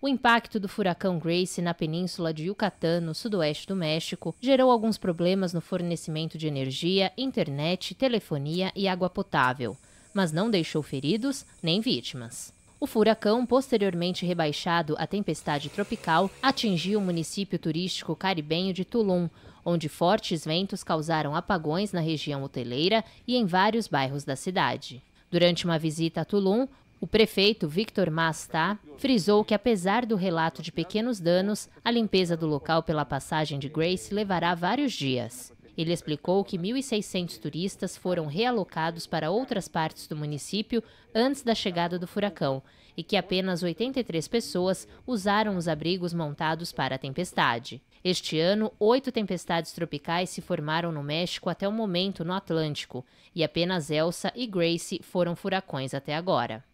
O impacto do furacão Grace na península de Yucatán, no sudoeste do México, gerou alguns problemas no fornecimento de energia, internet, telefonia e água potável, mas não deixou feridos nem vítimas. O furacão, posteriormente rebaixado à tempestade tropical, atingiu o município turístico caribenho de Tulum, onde fortes ventos causaram apagões na região hoteleira e em vários bairros da cidade. Durante uma visita a Tulum, o prefeito Victor Mastá frisou que, apesar do relato de pequenos danos, a limpeza do local pela passagem de Grace levará vários dias. Ele explicou que 1.600 turistas foram realocados para outras partes do município antes da chegada do furacão e que apenas 83 pessoas usaram os abrigos montados para a tempestade. Este ano, oito tempestades tropicais se formaram no México até o momento no Atlântico, e apenas Elsa e Grace foram furacões até agora.